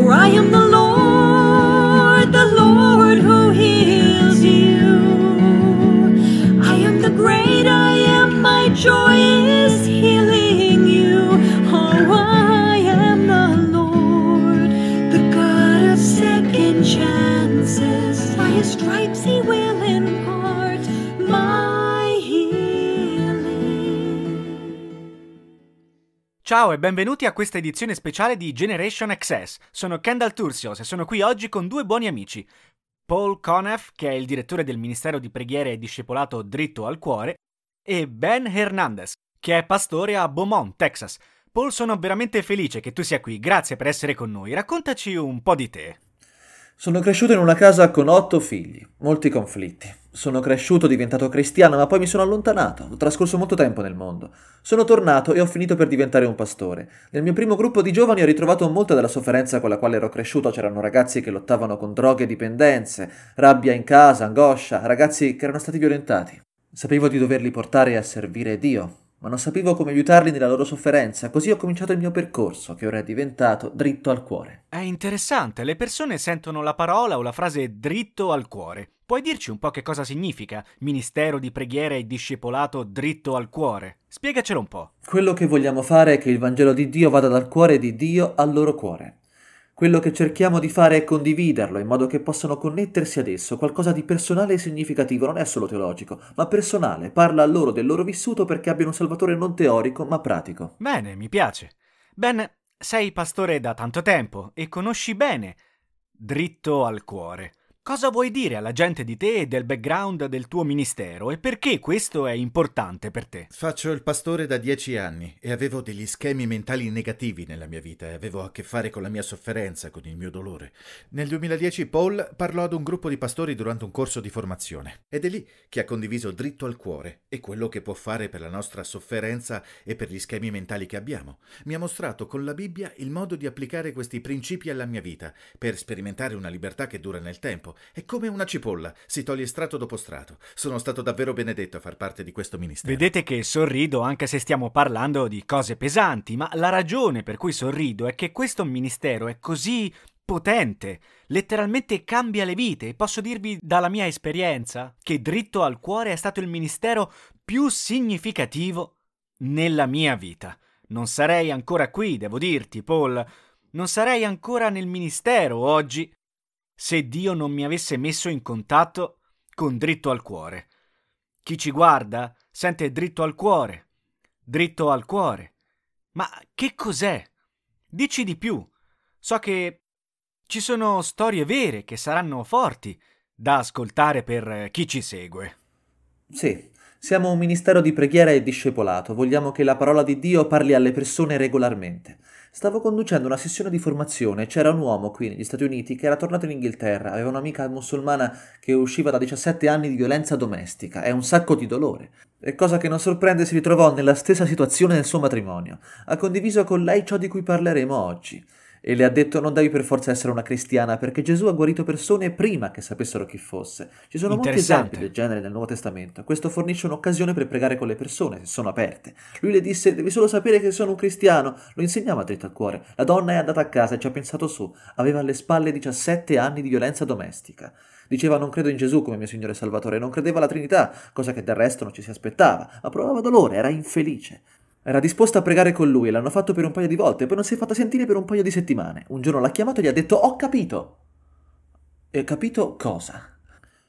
For I am the Lord, the Lord who heals you. I am the great, I am my joy. Ciao e benvenuti a questa edizione speciale di Generation XS. Sono Kendall Tursios e sono qui oggi con due buoni amici. Paul Conef, che è il direttore del Ministero di Preghiere e Discepolato Dritto al Cuore, e Ben Hernandez, che è pastore a Beaumont, Texas. Paul, sono veramente felice che tu sia qui, grazie per essere con noi. Raccontaci un po' di te. Sono cresciuto in una casa con otto figli, molti conflitti. Sono cresciuto, diventato cristiano, ma poi mi sono allontanato, ho trascorso molto tempo nel mondo. Sono tornato e ho finito per diventare un pastore. Nel mio primo gruppo di giovani ho ritrovato molta della sofferenza con la quale ero cresciuto, c'erano ragazzi che lottavano con droghe e dipendenze, rabbia in casa, angoscia, ragazzi che erano stati violentati. Sapevo di doverli portare a servire Dio, ma non sapevo come aiutarli nella loro sofferenza, così ho cominciato il mio percorso, che ora è diventato dritto al cuore. È interessante, le persone sentono la parola o la frase dritto al cuore. Puoi dirci un po' che cosa significa ministero di preghiera e discepolato dritto al cuore? Spiegacelo un po'. Quello che vogliamo fare è che il Vangelo di Dio vada dal cuore di Dio al loro cuore. Quello che cerchiamo di fare è condividerlo in modo che possano connettersi ad esso, qualcosa di personale e significativo, non è solo teologico, ma personale, parla a loro del loro vissuto perché abbiano un salvatore non teorico, ma pratico. Bene, mi piace. Ben, sei pastore da tanto tempo e conosci bene, dritto al cuore, Cosa vuoi dire alla gente di te e del background del tuo ministero e perché questo è importante per te? Faccio il pastore da dieci anni e avevo degli schemi mentali negativi nella mia vita e avevo a che fare con la mia sofferenza, con il mio dolore. Nel 2010 Paul parlò ad un gruppo di pastori durante un corso di formazione ed è lì che ha condiviso dritto al cuore e quello che può fare per la nostra sofferenza e per gli schemi mentali che abbiamo. Mi ha mostrato con la Bibbia il modo di applicare questi principi alla mia vita per sperimentare una libertà che dura nel tempo è come una cipolla, si toglie strato dopo strato. Sono stato davvero benedetto a far parte di questo ministero. Vedete che sorrido anche se stiamo parlando di cose pesanti, ma la ragione per cui sorrido è che questo ministero è così potente, letteralmente cambia le vite e posso dirvi dalla mia esperienza che dritto al cuore è stato il ministero più significativo nella mia vita. Non sarei ancora qui, devo dirti, Paul, non sarei ancora nel ministero oggi se Dio non mi avesse messo in contatto con dritto al cuore. Chi ci guarda sente dritto al cuore, dritto al cuore. Ma che cos'è? Dici di più. So che ci sono storie vere che saranno forti da ascoltare per chi ci segue. Sì, siamo un ministero di preghiera e discepolato, vogliamo che la parola di Dio parli alle persone regolarmente. Stavo conducendo una sessione di formazione, c'era un uomo qui negli Stati Uniti che era tornato in Inghilterra, aveva un'amica musulmana che usciva da 17 anni di violenza domestica, è un sacco di dolore. E cosa che non sorprende si ritrovò nella stessa situazione nel suo matrimonio. Ha condiviso con lei ciò di cui parleremo oggi e le ha detto non devi per forza essere una cristiana perché Gesù ha guarito persone prima che sapessero chi fosse. Ci sono molti esempi del genere nel Nuovo Testamento. Questo fornisce un'occasione per pregare con le persone se sono aperte. Lui le disse devi solo sapere che sono un cristiano. Lo insegnava dritto al cuore. La donna è andata a casa e ci ha pensato su. Aveva alle spalle 17 anni di violenza domestica. Diceva non credo in Gesù come mio Signore Salvatore, non credeva alla Trinità, cosa che del resto non ci si aspettava, ma provava dolore, era infelice. Era disposta a pregare con lui, l'hanno fatto per un paio di volte, poi non si è fatta sentire per un paio di settimane. Un giorno l'ha chiamato e gli ha detto ho capito. E capito cosa?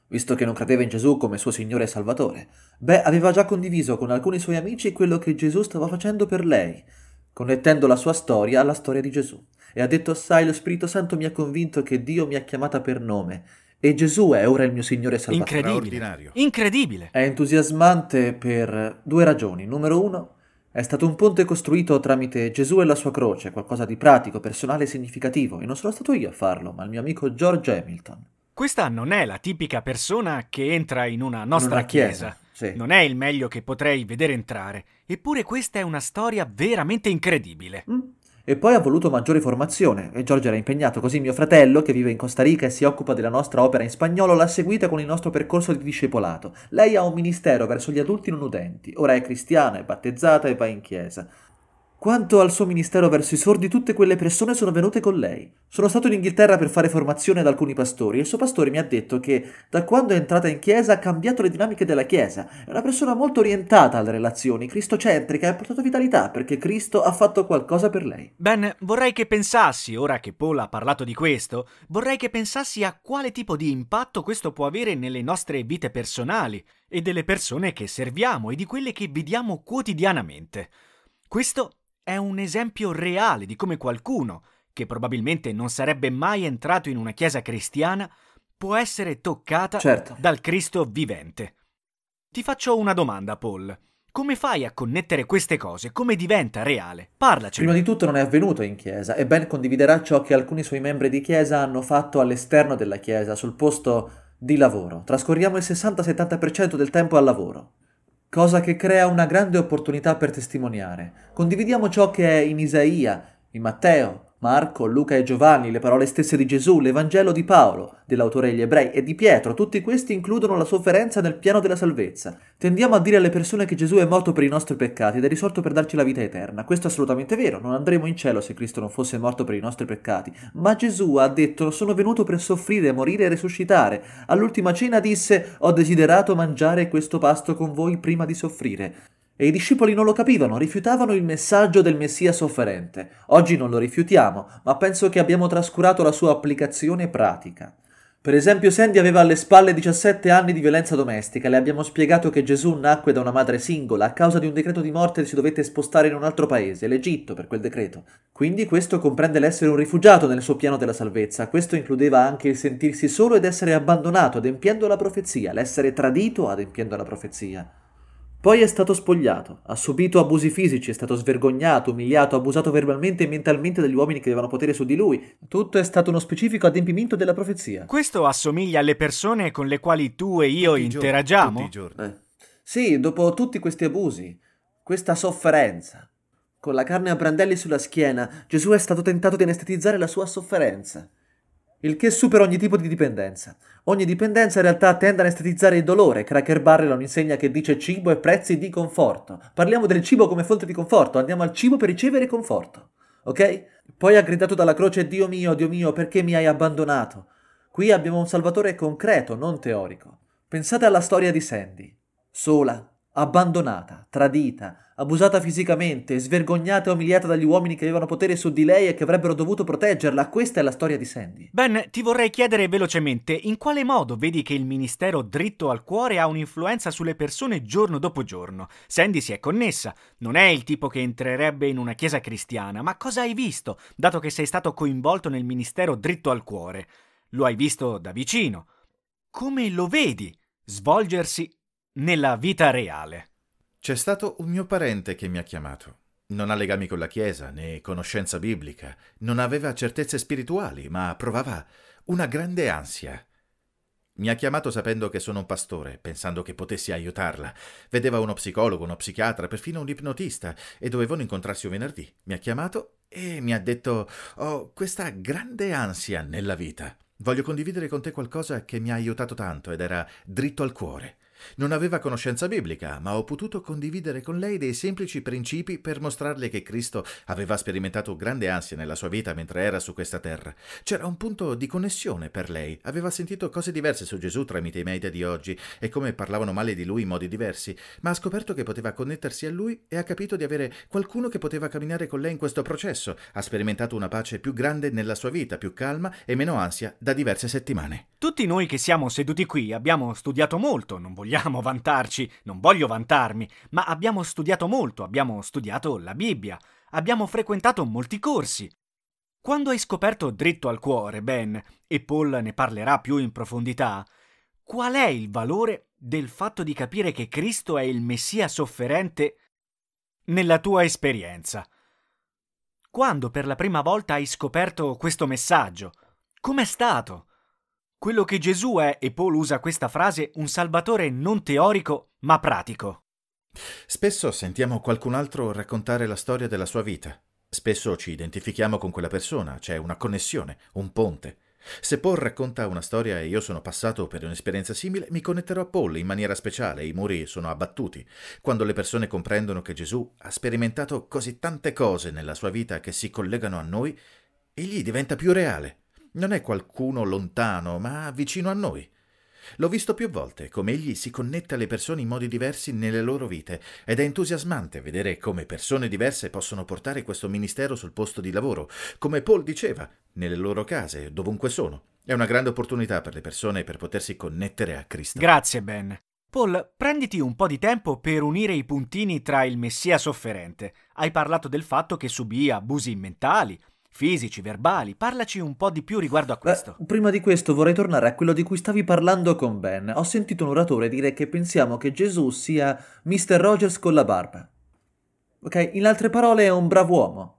Visto che non credeva in Gesù come suo Signore e Salvatore, beh, aveva già condiviso con alcuni suoi amici quello che Gesù stava facendo per lei, connettendo la sua storia alla storia di Gesù. E ha detto, sai, lo Spirito Santo mi ha convinto che Dio mi ha chiamata per nome, e Gesù è ora il mio Signore Salvatore. Incredibile. Incredibile. È entusiasmante per due ragioni. Numero uno, è stato un ponte costruito tramite Gesù e la sua croce, qualcosa di pratico, personale e significativo, e non sono stato io a farlo, ma il mio amico George Hamilton. Questa non è la tipica persona che entra in una nostra in una chiesa. chiesa. Sì. Non è il meglio che potrei vedere entrare, eppure questa è una storia veramente incredibile. Mm, e poi ha voluto maggiore formazione e Giorgio era impegnato, così mio fratello, che vive in Costa Rica e si occupa della nostra opera in spagnolo, l'ha seguita con il nostro percorso di discepolato. Lei ha un ministero verso gli adulti non udenti, ora è cristiana, è battezzata e va in chiesa. Quanto al suo ministero verso i sordi, tutte quelle persone sono venute con lei. Sono stato in Inghilterra per fare formazione ad alcuni pastori e il suo pastore mi ha detto che, da quando è entrata in chiesa, ha cambiato le dinamiche della chiesa. È una persona molto orientata alle relazioni, cristocentrica e ha portato vitalità perché Cristo ha fatto qualcosa per lei. Ben, vorrei che pensassi, ora che Paul ha parlato di questo, vorrei che pensassi a quale tipo di impatto questo può avere nelle nostre vite personali e delle persone che serviamo e di quelle che vediamo quotidianamente. Questo è un esempio reale di come qualcuno, che probabilmente non sarebbe mai entrato in una chiesa cristiana, può essere toccata certo. dal Cristo vivente. Ti faccio una domanda, Paul. Come fai a connettere queste cose? Come diventa reale? Parlaci. Prima di tutto non è avvenuto in chiesa e Ben condividerà ciò che alcuni suoi membri di chiesa hanno fatto all'esterno della chiesa, sul posto di lavoro. Trascorriamo il 60-70% del tempo al lavoro cosa che crea una grande opportunità per testimoniare. Condividiamo ciò che è in Isaia, in Matteo, Marco, Luca e Giovanni, le parole stesse di Gesù, l'Evangelo di Paolo, dell'autore agli ebrei e di Pietro, tutti questi includono la sofferenza nel piano della salvezza. Tendiamo a dire alle persone che Gesù è morto per i nostri peccati ed è risorto per darci la vita eterna. Questo è assolutamente vero, non andremo in cielo se Cristo non fosse morto per i nostri peccati. Ma Gesù ha detto, sono venuto per soffrire, morire e risuscitare. All'ultima cena disse, ho desiderato mangiare questo pasto con voi prima di soffrire. E i discepoli non lo capivano, rifiutavano il messaggio del Messia sofferente. Oggi non lo rifiutiamo, ma penso che abbiamo trascurato la sua applicazione pratica. Per esempio, Sandy aveva alle spalle 17 anni di violenza domestica le abbiamo spiegato che Gesù nacque da una madre singola a causa di un decreto di morte si dovette spostare in un altro paese, l'Egitto, per quel decreto. Quindi questo comprende l'essere un rifugiato nel suo piano della salvezza, questo includeva anche il sentirsi solo ed essere abbandonato adempiendo la profezia, l'essere tradito adempiendo la profezia. Poi è stato spogliato, ha subito abusi fisici, è stato svergognato, umiliato, abusato verbalmente e mentalmente dagli uomini che avevano potere su di lui. Tutto è stato uno specifico adempimento della profezia. Questo assomiglia alle persone con le quali tu e io tutti interagiamo? Giorni, tutti i giorni. Eh. Sì, dopo tutti questi abusi, questa sofferenza. Con la carne a brandelli sulla schiena, Gesù è stato tentato di anestetizzare la sua sofferenza il che supera ogni tipo di dipendenza. Ogni dipendenza in realtà tende ad estetizzare il dolore. Cracker Barrel ha un'insegna che dice cibo e prezzi di conforto. Parliamo del cibo come fonte di conforto, andiamo al cibo per ricevere conforto. Ok? Poi ha gridato dalla croce Dio mio, Dio mio, perché mi hai abbandonato? Qui abbiamo un salvatore concreto, non teorico. Pensate alla storia di Sandy. Sola, abbandonata, tradita, abusata fisicamente, svergognata e umiliata dagli uomini che avevano potere su di lei e che avrebbero dovuto proteggerla. Questa è la storia di Sandy. Ben, ti vorrei chiedere velocemente in quale modo vedi che il ministero dritto al cuore ha un'influenza sulle persone giorno dopo giorno. Sandy si è connessa, non è il tipo che entrerebbe in una chiesa cristiana, ma cosa hai visto, dato che sei stato coinvolto nel ministero dritto al cuore? Lo hai visto da vicino. Come lo vedi svolgersi nella vita reale. C'è stato un mio parente che mi ha chiamato. Non ha legami con la Chiesa né conoscenza biblica, non aveva certezze spirituali, ma provava una grande ansia. Mi ha chiamato sapendo che sono un pastore, pensando che potessi aiutarla. Vedeva uno psicologo, uno psichiatra, perfino un ipnotista e dovevano incontrarsi un venerdì. Mi ha chiamato e mi ha detto: Ho questa grande ansia nella vita. Voglio condividere con te qualcosa che mi ha aiutato tanto ed era dritto al cuore. Non aveva conoscenza biblica, ma ho potuto condividere con lei dei semplici principi per mostrarle che Cristo aveva sperimentato grande ansia nella sua vita mentre era su questa terra. C'era un punto di connessione per lei, aveva sentito cose diverse su Gesù tramite i media di oggi e come parlavano male di lui in modi diversi, ma ha scoperto che poteva connettersi a lui e ha capito di avere qualcuno che poteva camminare con lei in questo processo. Ha sperimentato una pace più grande nella sua vita, più calma e meno ansia da diverse settimane. Tutti noi che siamo seduti qui abbiamo studiato molto, non vogliamo vogliamo vantarci, non voglio vantarmi, ma abbiamo studiato molto, abbiamo studiato la Bibbia, abbiamo frequentato molti corsi. Quando hai scoperto dritto al cuore, Ben, e Paul ne parlerà più in profondità, qual è il valore del fatto di capire che Cristo è il Messia sofferente nella tua esperienza? Quando per la prima volta hai scoperto questo messaggio? Com'è stato? Quello che Gesù è, e Paul usa questa frase, un salvatore non teorico, ma pratico. Spesso sentiamo qualcun altro raccontare la storia della sua vita. Spesso ci identifichiamo con quella persona, c'è una connessione, un ponte. Se Paul racconta una storia e io sono passato per un'esperienza simile, mi connetterò a Paul in maniera speciale, i muri sono abbattuti. Quando le persone comprendono che Gesù ha sperimentato così tante cose nella sua vita che si collegano a noi, egli diventa più reale. Non è qualcuno lontano, ma vicino a noi. L'ho visto più volte, come egli si connette alle persone in modi diversi nelle loro vite, ed è entusiasmante vedere come persone diverse possono portare questo ministero sul posto di lavoro, come Paul diceva, nelle loro case, dovunque sono. È una grande opportunità per le persone per potersi connettere a Cristo. Grazie, Ben. Paul, prenditi un po' di tempo per unire i puntini tra il Messia sofferente. Hai parlato del fatto che subì abusi mentali, fisici, verbali. Parlaci un po' di più riguardo a questo. Beh, prima di questo vorrei tornare a quello di cui stavi parlando con Ben. Ho sentito un oratore dire che pensiamo che Gesù sia Mr. Rogers con la barba. Ok, in altre parole è un bravo uomo.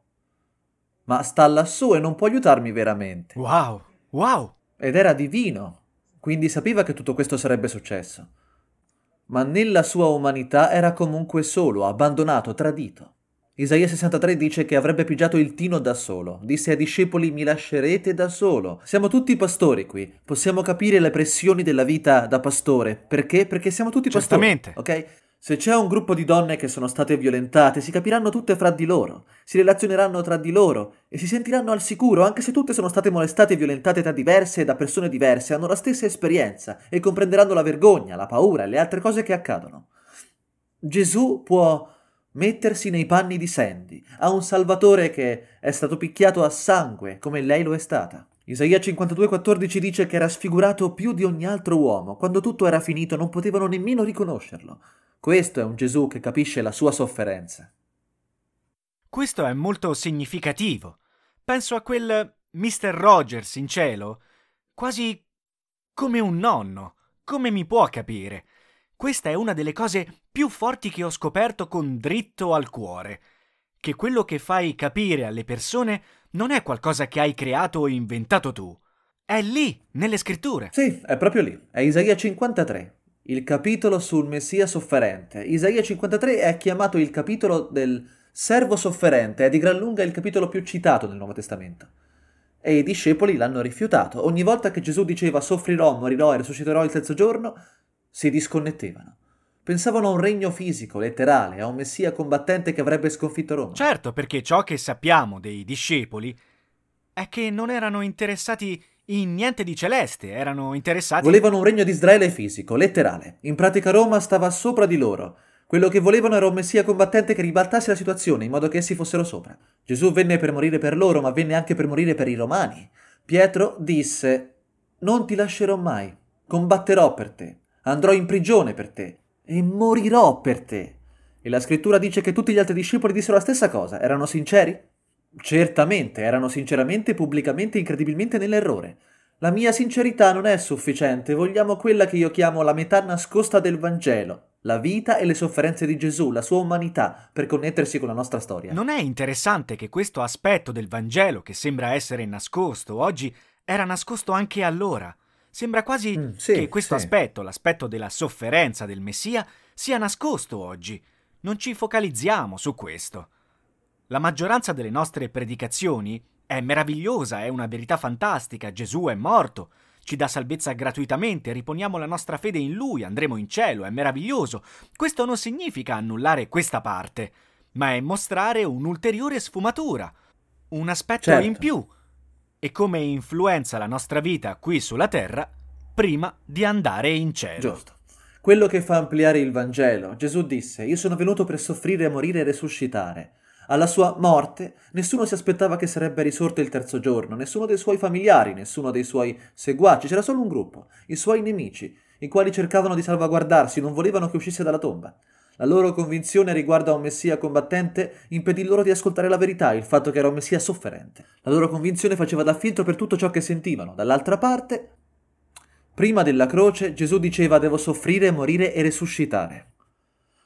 Ma sta lassù e non può aiutarmi veramente. Wow, wow. Ed era divino, quindi sapeva che tutto questo sarebbe successo. Ma nella sua umanità era comunque solo, abbandonato, tradito. Isaia 63 dice che avrebbe pigiato il tino da solo, disse ai discepoli mi lascerete da solo. Siamo tutti pastori qui, possiamo capire le pressioni della vita da pastore, perché? Perché siamo tutti Certamente. pastori. Ok? Se c'è un gruppo di donne che sono state violentate, si capiranno tutte fra di loro, si relazioneranno tra di loro e si sentiranno al sicuro, anche se tutte sono state molestate e violentate da diverse e da persone diverse, hanno la stessa esperienza e comprenderanno la vergogna, la paura e le altre cose che accadono. Gesù può Mettersi nei panni di Sandy, a un salvatore che è stato picchiato a sangue come lei lo è stata. Isaia 52,14 dice che era sfigurato più di ogni altro uomo, quando tutto era finito non potevano nemmeno riconoscerlo. Questo è un Gesù che capisce la sua sofferenza. Questo è molto significativo. Penso a quel Mr. Rogers in cielo, quasi come un nonno. Come mi può capire? questa è una delle cose più forti che ho scoperto con dritto al cuore, che quello che fai capire alle persone non è qualcosa che hai creato o inventato tu. È lì, nelle scritture. Sì, è proprio lì. È Isaia 53, il capitolo sul Messia sofferente. Isaia 53 è chiamato il capitolo del servo sofferente, è di gran lunga il capitolo più citato nel Nuovo Testamento. E i discepoli l'hanno rifiutato. Ogni volta che Gesù diceva soffrirò, morirò e risusciterò il terzo giorno, si disconnettevano. Pensavano a un regno fisico, letterale, a un messia combattente che avrebbe sconfitto Roma. Certo, perché ciò che sappiamo dei discepoli è che non erano interessati in niente di celeste, erano interessati... Volevano un regno di Israele fisico, letterale. In pratica Roma stava sopra di loro. Quello che volevano era un messia combattente che ribaltasse la situazione in modo che essi fossero sopra. Gesù venne per morire per loro, ma venne anche per morire per i romani. Pietro disse, non ti lascerò mai, combatterò per te andrò in prigione per te e morirò per te. E la scrittura dice che tutti gli altri discepoli dissero la stessa cosa. Erano sinceri? Certamente, erano sinceramente, pubblicamente, incredibilmente nell'errore. La mia sincerità non è sufficiente, vogliamo quella che io chiamo la metà nascosta del Vangelo, la vita e le sofferenze di Gesù, la sua umanità, per connettersi con la nostra storia. Non è interessante che questo aspetto del Vangelo, che sembra essere nascosto oggi, era nascosto anche allora. Sembra quasi mm, sì, che questo sì. aspetto, l'aspetto della sofferenza del Messia, sia nascosto oggi. Non ci focalizziamo su questo. La maggioranza delle nostre predicazioni è meravigliosa, è una verità fantastica, Gesù è morto, ci dà salvezza gratuitamente, riponiamo la nostra fede in Lui, andremo in cielo, è meraviglioso. Questo non significa annullare questa parte, ma è mostrare un'ulteriore sfumatura, un aspetto certo. in più, e come influenza la nostra vita qui sulla terra prima di andare in cielo. Giusto. Quello che fa ampliare il Vangelo. Gesù disse, io sono venuto per soffrire, morire e risuscitare. Alla sua morte nessuno si aspettava che sarebbe risorto il terzo giorno, nessuno dei suoi familiari, nessuno dei suoi seguaci, c'era solo un gruppo, i suoi nemici, i quali cercavano di salvaguardarsi, non volevano che uscisse dalla tomba. La loro convinzione riguardo a un messia combattente impedì loro di ascoltare la verità, il fatto che era un messia sofferente. La loro convinzione faceva da filtro per tutto ciò che sentivano. Dall'altra parte, prima della croce, Gesù diceva devo soffrire, morire e resuscitare.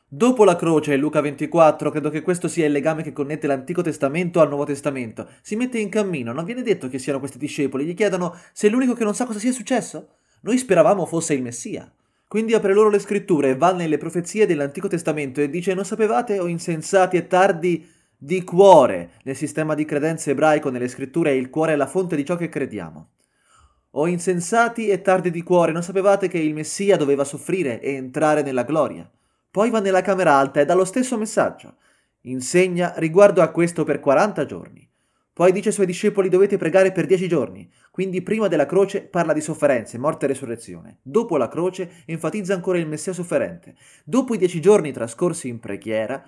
Dopo la croce, in Luca 24, credo che questo sia il legame che connette l'Antico Testamento al Nuovo Testamento. Si mette in cammino, non viene detto che siano questi discepoli, gli chiedono se è l'unico che non sa cosa sia successo. Noi speravamo fosse il Messia. Quindi apre loro le scritture, va nelle profezie dell'Antico Testamento e dice: Non sapevate, o insensati e tardi di cuore? Nel sistema di credenza ebraico, nelle scritture, il cuore è la fonte di ciò che crediamo. O insensati e tardi di cuore, non sapevate che il Messia doveva soffrire e entrare nella gloria? Poi va nella camera alta e dà lo stesso messaggio. Insegna riguardo a questo per 40 giorni. Poi dice ai suoi discepoli dovete pregare per dieci giorni, quindi prima della croce parla di sofferenze, morte e resurrezione. Dopo la croce enfatizza ancora il Messia sofferente. Dopo i dieci giorni trascorsi in preghiera,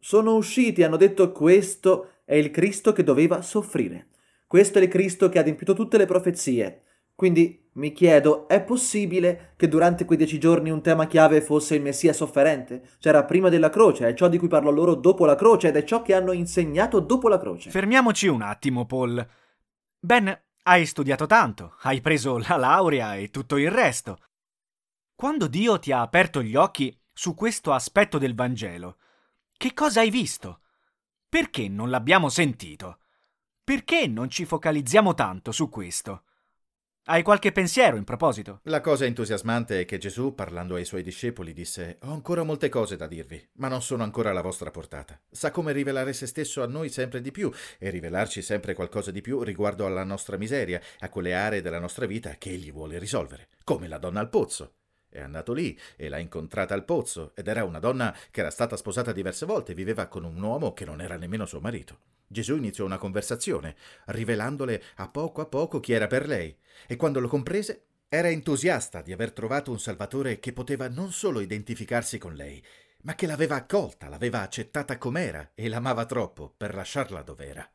sono usciti e hanno detto questo è il Cristo che doveva soffrire. Questo è il Cristo che ha adempiuto tutte le profezie. Quindi mi chiedo, è possibile che durante quei dieci giorni un tema chiave fosse il Messia sofferente? C'era prima della croce, è ciò di cui parlo loro dopo la croce ed è ciò che hanno insegnato dopo la croce. Fermiamoci un attimo, Paul. Ben, hai studiato tanto, hai preso la laurea e tutto il resto. Quando Dio ti ha aperto gli occhi su questo aspetto del Vangelo, che cosa hai visto? Perché non l'abbiamo sentito? Perché non ci focalizziamo tanto su questo? Hai qualche pensiero in proposito? La cosa entusiasmante è che Gesù, parlando ai suoi discepoli, disse Ho ancora molte cose da dirvi, ma non sono ancora alla vostra portata. Sa come rivelare se stesso a noi sempre di più e rivelarci sempre qualcosa di più riguardo alla nostra miseria, a quelle aree della nostra vita che egli vuole risolvere, come la donna al pozzo. È andato lì e l'ha incontrata al pozzo ed era una donna che era stata sposata diverse volte e viveva con un uomo che non era nemmeno suo marito. Gesù iniziò una conversazione, rivelandole a poco a poco chi era per lei, e quando lo comprese era entusiasta di aver trovato un Salvatore che poteva non solo identificarsi con lei, ma che l'aveva accolta, l'aveva accettata com'era e l'amava troppo per lasciarla dov'era.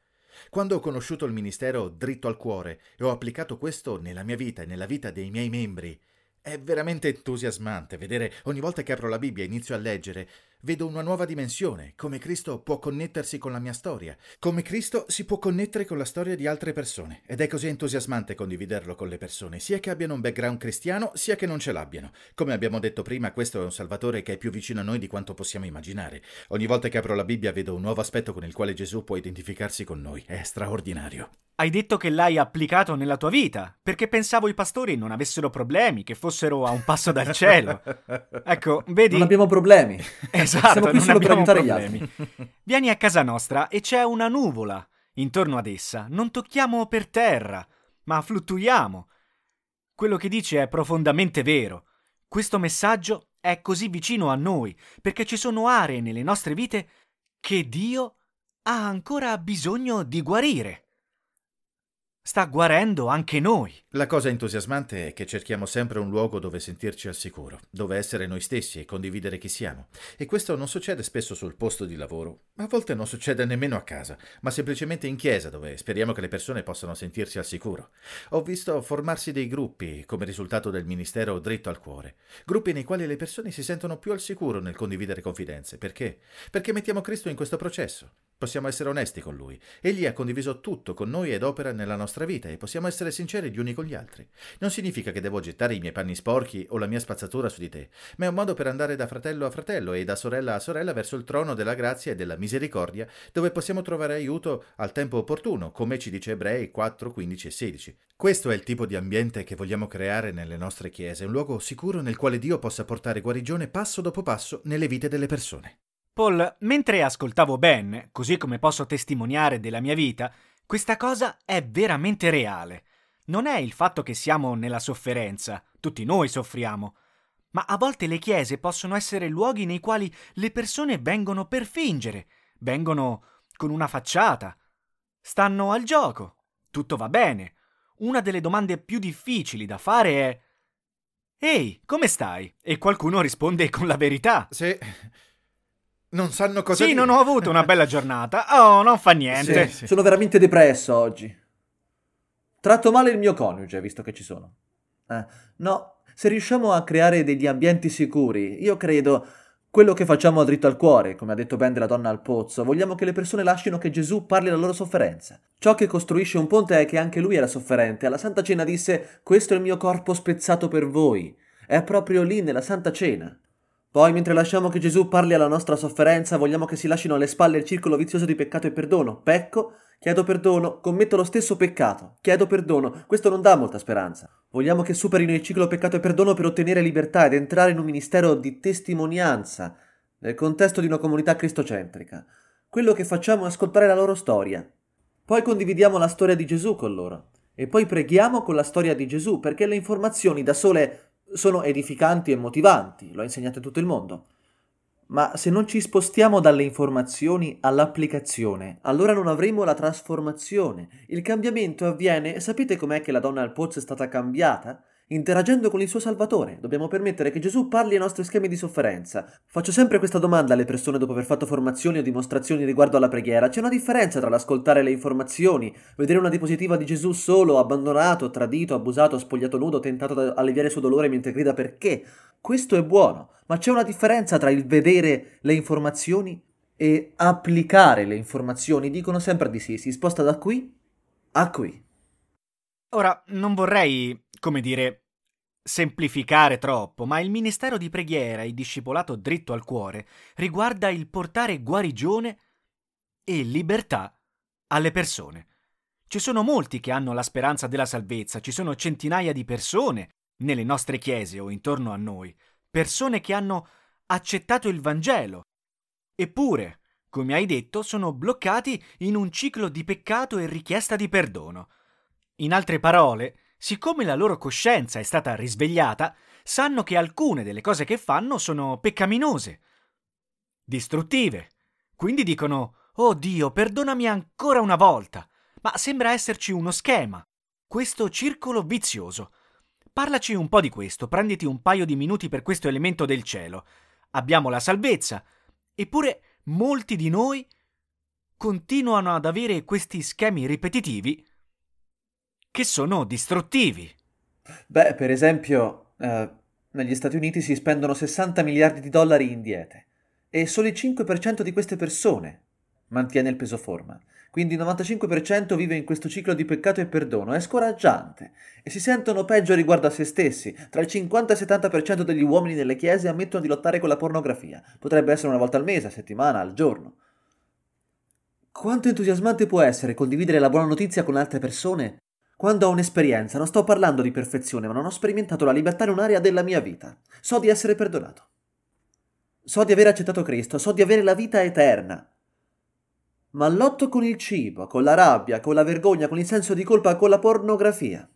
Quando ho conosciuto il ministero dritto al cuore e ho applicato questo nella mia vita e nella vita dei miei membri, è veramente entusiasmante vedere ogni volta che apro la Bibbia e inizio a leggere Vedo una nuova dimensione, come Cristo può connettersi con la mia storia, come Cristo si può connettere con la storia di altre persone. Ed è così entusiasmante condividerlo con le persone, sia che abbiano un background cristiano, sia che non ce l'abbiano. Come abbiamo detto prima, questo è un Salvatore che è più vicino a noi di quanto possiamo immaginare. Ogni volta che apro la Bibbia vedo un nuovo aspetto con il quale Gesù può identificarsi con noi. È straordinario. Hai detto che l'hai applicato nella tua vita, perché pensavo i pastori non avessero problemi, che fossero a un passo dal cielo. Ecco, vedi... Non abbiamo problemi. Eh Esatto, siamo qui solo per aiutare gli altri. Vieni a casa nostra e c'è una nuvola. Intorno ad essa non tocchiamo per terra, ma fluttuiamo. Quello che dice è profondamente vero. Questo messaggio è così vicino a noi perché ci sono aree nelle nostre vite che Dio ha ancora bisogno di guarire sta guarendo anche noi. La cosa entusiasmante è che cerchiamo sempre un luogo dove sentirci al sicuro, dove essere noi stessi e condividere chi siamo. E questo non succede spesso sul posto di lavoro, a volte non succede nemmeno a casa, ma semplicemente in chiesa dove speriamo che le persone possano sentirsi al sicuro. Ho visto formarsi dei gruppi come risultato del ministero dritto al cuore, gruppi nei quali le persone si sentono più al sicuro nel condividere confidenze. Perché? Perché mettiamo Cristo in questo processo. Possiamo essere onesti con lui. Egli ha condiviso tutto con noi ed opera nella nostra vita e possiamo essere sinceri gli uni con gli altri. Non significa che devo gettare i miei panni sporchi o la mia spazzatura su di te, ma è un modo per andare da fratello a fratello e da sorella a sorella verso il trono della grazia e della misericordia, dove possiamo trovare aiuto al tempo opportuno, come ci dice Ebrei 4, 15 e 16. Questo è il tipo di ambiente che vogliamo creare nelle nostre chiese, un luogo sicuro nel quale Dio possa portare guarigione passo dopo passo nelle vite delle persone. Paul, mentre ascoltavo Ben, così come posso testimoniare della mia vita, questa cosa è veramente reale. Non è il fatto che siamo nella sofferenza, tutti noi soffriamo, ma a volte le chiese possono essere luoghi nei quali le persone vengono per fingere, vengono con una facciata, stanno al gioco, tutto va bene. Una delle domande più difficili da fare è Ehi, come stai? E qualcuno risponde con la verità. Sì, non sanno cosa. Sì, dire. non ho avuto una bella giornata. Oh, non fa niente. Sì, sì. Sono veramente depresso oggi. Tratto male il mio coniuge, visto che ci sono. Eh, no, se riusciamo a creare degli ambienti sicuri, io credo quello che facciamo a dritto al cuore, come ha detto ben della donna al pozzo, vogliamo che le persone lasciano che Gesù parli la loro sofferenza. Ciò che costruisce un ponte è che anche lui era sofferente. Alla Santa Cena disse: Questo è il mio corpo spezzato per voi. È proprio lì nella Santa Cena. Poi, mentre lasciamo che Gesù parli alla nostra sofferenza, vogliamo che si lasciano alle spalle il circolo vizioso di peccato e perdono. Pecco, chiedo perdono, commetto lo stesso peccato, chiedo perdono. Questo non dà molta speranza. Vogliamo che superino il ciclo peccato e perdono per ottenere libertà ed entrare in un ministero di testimonianza nel contesto di una comunità cristocentrica. Quello che facciamo è ascoltare la loro storia. Poi condividiamo la storia di Gesù con loro. E poi preghiamo con la storia di Gesù, perché le informazioni da sole sono edificanti e motivanti, lo ha insegnato tutto il mondo. Ma se non ci spostiamo dalle informazioni all'applicazione, allora non avremo la trasformazione. Il cambiamento avviene, sapete com'è che la donna al pozzo è stata cambiata? interagendo con il suo Salvatore. Dobbiamo permettere che Gesù parli ai nostri schemi di sofferenza. Faccio sempre questa domanda alle persone dopo aver fatto formazioni o dimostrazioni riguardo alla preghiera. C'è una differenza tra l'ascoltare le informazioni, vedere una diapositiva di Gesù solo, abbandonato, tradito, abusato, spogliato nudo, tentato ad alleviare il suo dolore mentre grida perché? Questo è buono, ma c'è una differenza tra il vedere le informazioni e applicare le informazioni. Dicono sempre di sì, si sposta da qui a qui. Ora, non vorrei come dire, semplificare troppo, ma il ministero di preghiera, e discepolato dritto al cuore, riguarda il portare guarigione e libertà alle persone. Ci sono molti che hanno la speranza della salvezza, ci sono centinaia di persone nelle nostre chiese o intorno a noi, persone che hanno accettato il Vangelo. Eppure, come hai detto, sono bloccati in un ciclo di peccato e richiesta di perdono. In altre parole, siccome la loro coscienza è stata risvegliata, sanno che alcune delle cose che fanno sono peccaminose, distruttive. Quindi dicono, oh Dio, perdonami ancora una volta. Ma sembra esserci uno schema, questo circolo vizioso. Parlaci un po' di questo, prenditi un paio di minuti per questo elemento del cielo. Abbiamo la salvezza, eppure molti di noi continuano ad avere questi schemi ripetitivi che sono distruttivi. Beh, per esempio, eh, negli Stati Uniti si spendono 60 miliardi di dollari in diete e solo il 5% di queste persone mantiene il peso forma. Quindi il 95% vive in questo ciclo di peccato e perdono, è scoraggiante e si sentono peggio riguardo a se stessi. Tra il 50 e il 70% degli uomini nelle chiese ammettono di lottare con la pornografia. Potrebbe essere una volta al mese, a settimana, al giorno. Quanto entusiasmante può essere condividere la buona notizia con altre persone quando ho un'esperienza, non sto parlando di perfezione, ma non ho sperimentato la libertà in un'area della mia vita. So di essere perdonato. So di aver accettato Cristo, so di avere la vita eterna. Ma lotto con il cibo, con la rabbia, con la vergogna, con il senso di colpa, con la pornografia.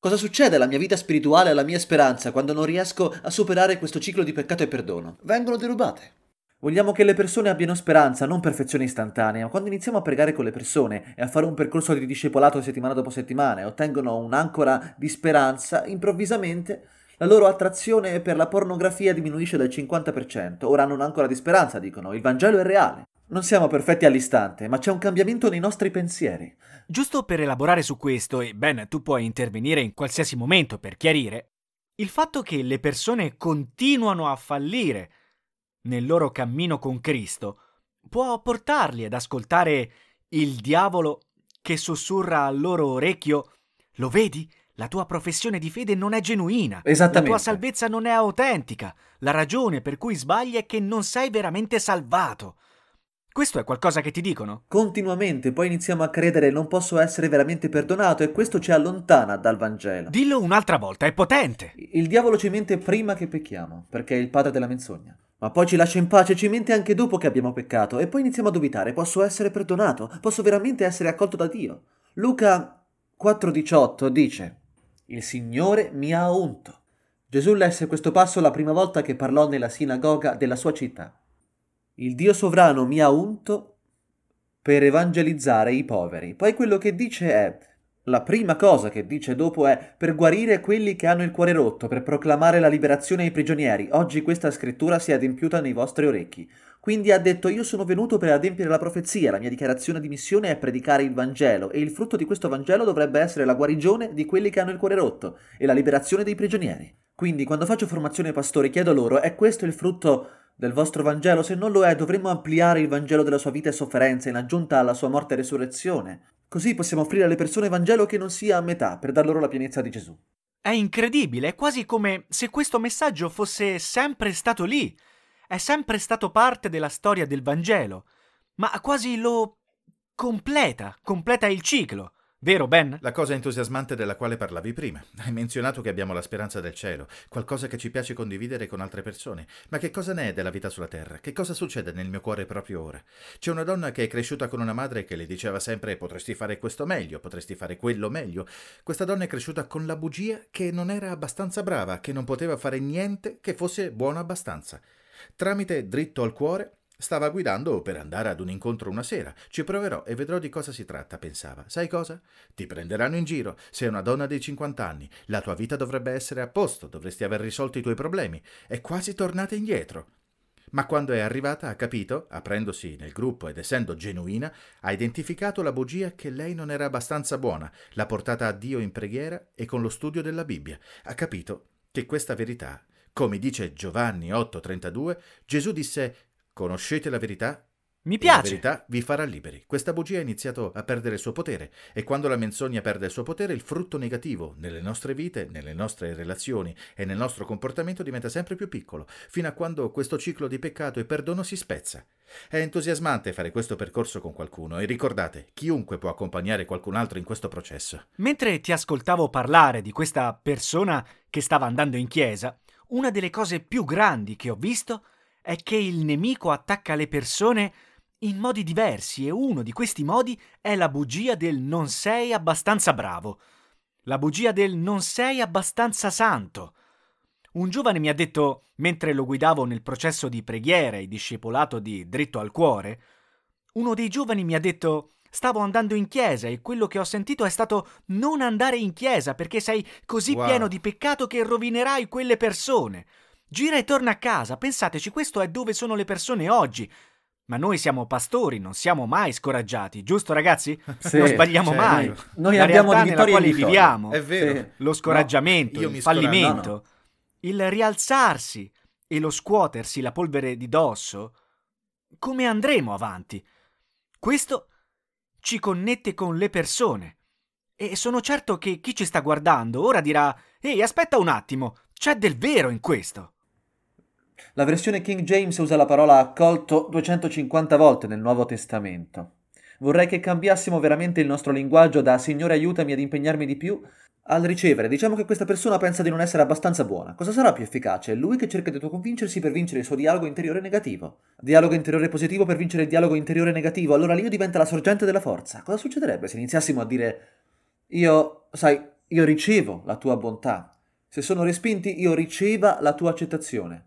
Cosa succede alla mia vita spirituale, alla mia speranza, quando non riesco a superare questo ciclo di peccato e perdono? Vengono derubate. Vogliamo che le persone abbiano speranza, non perfezione istantanea. Quando iniziamo a pregare con le persone e a fare un percorso di discepolato settimana dopo settimana e ottengono un'ancora di speranza, improvvisamente la loro attrazione per la pornografia diminuisce del 50%. Ora hanno un'ancora di speranza, dicono. Il Vangelo è reale. Non siamo perfetti all'istante, ma c'è un cambiamento nei nostri pensieri. Giusto per elaborare su questo, e Ben, tu puoi intervenire in qualsiasi momento per chiarire, il fatto che le persone continuano a fallire nel loro cammino con Cristo può portarli ad ascoltare il diavolo che sussurra al loro orecchio Lo vedi? La tua professione di fede non è genuina, Esattamente. la tua salvezza non è autentica, la ragione per cui sbagli è che non sei veramente salvato. Questo è qualcosa che ti dicono? Continuamente, poi iniziamo a credere non posso essere veramente perdonato e questo ci allontana dal Vangelo. Dillo un'altra volta, è potente. Il diavolo ci mente prima che pecchiamo, perché è il padre della menzogna. Ma poi ci lascia in pace, ci mente anche dopo che abbiamo peccato, e poi iniziamo a dubitare, posso essere perdonato, posso veramente essere accolto da Dio. Luca 4,18 dice, Il Signore mi ha unto. Gesù lesse questo passo la prima volta che parlò nella sinagoga della sua città. Il Dio sovrano mi ha unto per evangelizzare i poveri. Poi quello che dice è, la prima cosa che dice dopo è per guarire quelli che hanno il cuore rotto, per proclamare la liberazione ai prigionieri. Oggi questa scrittura si è adempiuta nei vostri orecchi. Quindi ha detto io sono venuto per adempiere la profezia, la mia dichiarazione di missione è predicare il Vangelo e il frutto di questo Vangelo dovrebbe essere la guarigione di quelli che hanno il cuore rotto e la liberazione dei prigionieri. Quindi quando faccio formazione ai pastori chiedo loro è questo il frutto del vostro Vangelo? Se non lo è, dovremmo ampliare il Vangelo della sua vita e sofferenza in aggiunta alla sua morte e resurrezione. Così possiamo offrire alle persone Vangelo che non sia a metà per dar loro la pienezza di Gesù. È incredibile, è quasi come se questo messaggio fosse sempre stato lì, è sempre stato parte della storia del Vangelo, ma quasi lo completa, completa il ciclo. Vero, Ben? La cosa entusiasmante della quale parlavi prima. Hai menzionato che abbiamo la speranza del cielo, qualcosa che ci piace condividere con altre persone. Ma che cosa ne è della vita sulla Terra? Che cosa succede nel mio cuore proprio ora? C'è una donna che è cresciuta con una madre che le diceva sempre potresti fare questo meglio, potresti fare quello meglio. Questa donna è cresciuta con la bugia che non era abbastanza brava, che non poteva fare niente che fosse buono abbastanza. Tramite dritto al cuore, Stava guidando per andare ad un incontro una sera. Ci proverò e vedrò di cosa si tratta, pensava. Sai cosa? Ti prenderanno in giro. Sei una donna dei 50 anni. La tua vita dovrebbe essere a posto, dovresti aver risolto i tuoi problemi. È quasi tornata indietro. Ma quando è arrivata ha capito, aprendosi nel gruppo ed essendo genuina, ha identificato la bugia che lei non era abbastanza buona, l'ha portata a Dio in preghiera e con lo studio della Bibbia. Ha capito che questa verità, come dice Giovanni 8:32, Gesù disse Conoscete la verità? Mi piace. La verità vi farà liberi. Questa bugia ha iniziato a perdere il suo potere e quando la menzogna perde il suo potere, il frutto negativo nelle nostre vite, nelle nostre relazioni e nel nostro comportamento diventa sempre più piccolo, fino a quando questo ciclo di peccato e perdono si spezza. È entusiasmante fare questo percorso con qualcuno e ricordate, chiunque può accompagnare qualcun altro in questo processo. Mentre ti ascoltavo parlare di questa persona che stava andando in chiesa, una delle cose più grandi che ho visto è è che il nemico attacca le persone in modi diversi e uno di questi modi è la bugia del non sei abbastanza bravo, la bugia del non sei abbastanza santo. Un giovane mi ha detto, mentre lo guidavo nel processo di preghiera e discepolato di dritto al cuore, uno dei giovani mi ha detto Stavo andando in chiesa e quello che ho sentito è stato non andare in chiesa perché sei così wow. pieno di peccato che rovinerai quelle persone. Gira e torna a casa, pensateci, questo è dove sono le persone oggi. Ma noi siamo pastori, non siamo mai scoraggiati, giusto ragazzi? Sì, non sbagliamo cioè, mai. Noi La abbiamo realtà nella quale viviamo, è vero. lo scoraggiamento, no, il fallimento, no, no. il rialzarsi e lo scuotersi la polvere di dosso, come andremo avanti? Questo ci connette con le persone. E sono certo che chi ci sta guardando ora dirà: Ehi, aspetta un attimo, c'è del vero in questo. La versione King James usa la parola accolto 250 volte nel Nuovo Testamento. Vorrei che cambiassimo veramente il nostro linguaggio da Signore aiutami ad impegnarmi di più al ricevere. Diciamo che questa persona pensa di non essere abbastanza buona. Cosa sarà più efficace? È lui che cerca di autoconvincersi per vincere il suo dialogo interiore negativo. Dialogo interiore positivo per vincere il dialogo interiore negativo. Allora l'io diventa la sorgente della forza. Cosa succederebbe se iniziassimo a dire io, sai, io ricevo la tua bontà. Se sono respinti, io riceva la tua accettazione.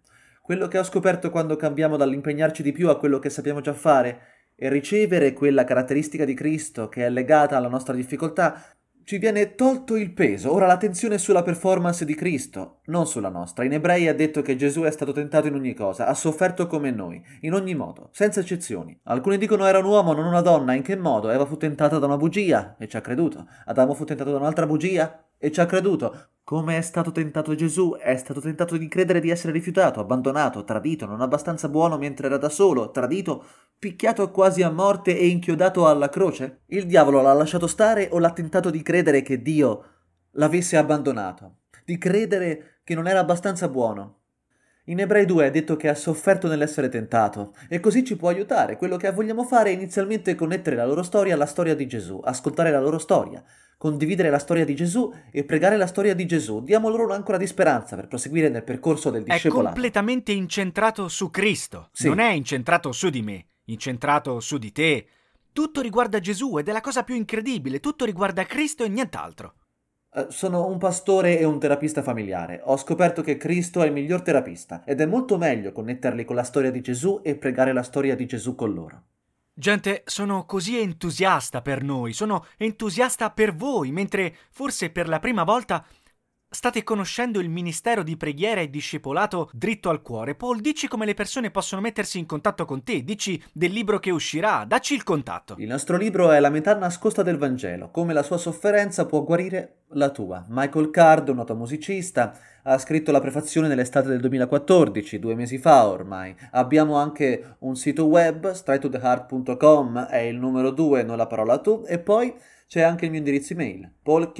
Quello che ho scoperto quando cambiamo dall'impegnarci di più a quello che sappiamo già fare e ricevere quella caratteristica di Cristo che è legata alla nostra difficoltà, ci viene tolto il peso, ora l'attenzione è sulla performance di Cristo, non sulla nostra. In ebrei ha detto che Gesù è stato tentato in ogni cosa, ha sofferto come noi, in ogni modo, senza eccezioni. Alcuni dicono era un uomo, non una donna, in che modo? Eva fu tentata da una bugia e ci ha creduto. Adamo fu tentato da un'altra bugia e ci ha creduto. Come è stato tentato Gesù, è stato tentato di credere di essere rifiutato, abbandonato, tradito, non abbastanza buono mentre era da solo, tradito, picchiato quasi a morte e inchiodato alla croce? Il diavolo l'ha lasciato stare o l'ha tentato di credere che Dio l'avesse abbandonato, di credere che non era abbastanza buono? In Ebrei 2 è detto che ha sofferto nell'essere tentato e così ci può aiutare. Quello che vogliamo fare è inizialmente connettere la loro storia alla storia di Gesù, ascoltare la loro storia, condividere la storia di Gesù e pregare la storia di Gesù. Diamo loro un'ancora di speranza per proseguire nel percorso del discepolato. È completamente incentrato su Cristo, sì. non è incentrato su di me, incentrato su di te. Tutto riguarda Gesù ed è la cosa più incredibile, tutto riguarda Cristo e nient'altro. Eh, sono un pastore e un terapista familiare. Ho scoperto che Cristo è il miglior terapista ed è molto meglio connetterli con la storia di Gesù e pregare la storia di Gesù con loro. Gente, sono così entusiasta per noi, sono entusiasta per voi, mentre forse per la prima volta State conoscendo il ministero di preghiera e discepolato dritto al cuore. Paul, dici come le persone possono mettersi in contatto con te, dici del libro che uscirà, dacci il contatto. Il nostro libro è La metà nascosta del Vangelo, come la sua sofferenza può guarire la tua. Michael Card, un noto musicista, ha scritto la prefazione nell'estate del 2014, due mesi fa ormai. Abbiamo anche un sito web, straighttotheheart.com è il numero 2, non la parola tu, e poi c'è anche il mio indirizzo email, paul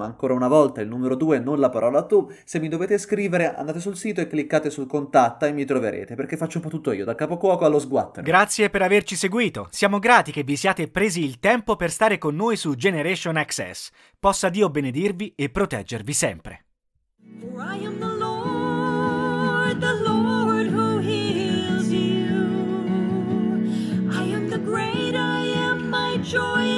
ancora una volta il numero 2, non la parola tu, se mi dovete scrivere andate sul sito e cliccate sul contatta e mi troverete, perché faccio un po' tutto io, dal capocuoco allo sguattero. Grazie per averci seguito, siamo grati che vi siate presi il tempo per stare con noi su Generation Access, possa Dio benedirvi e proteggervi sempre. joy